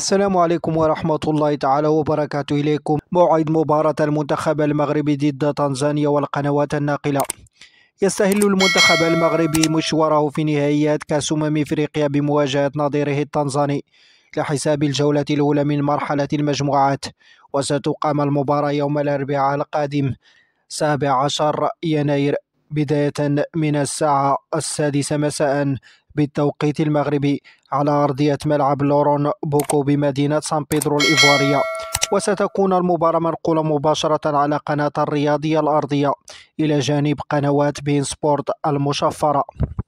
السلام عليكم ورحمة الله تعالى وبركاته إليكم موعد مباراة المنتخب المغربي ضد تنزانيا والقنوات الناقلة يستهل المنتخب المغربي مشواره في نهائيات كأس أمم إفريقيا بمواجهة نظيره التنزاني لحساب الجولة الأولى من مرحلة المجموعات وستقام المباراة يوم الأربعاء القادم 17 يناير بداية من الساعة السادسة مساء بالتوقيت المغربي على أرضية ملعب لورون بوكو بمدينة سان بيدرو الإيفوارية وستكون المباراة منقولة مباشرة على قناة الرياضية الأرضية إلى جانب قنوات بين سبورت المشفرة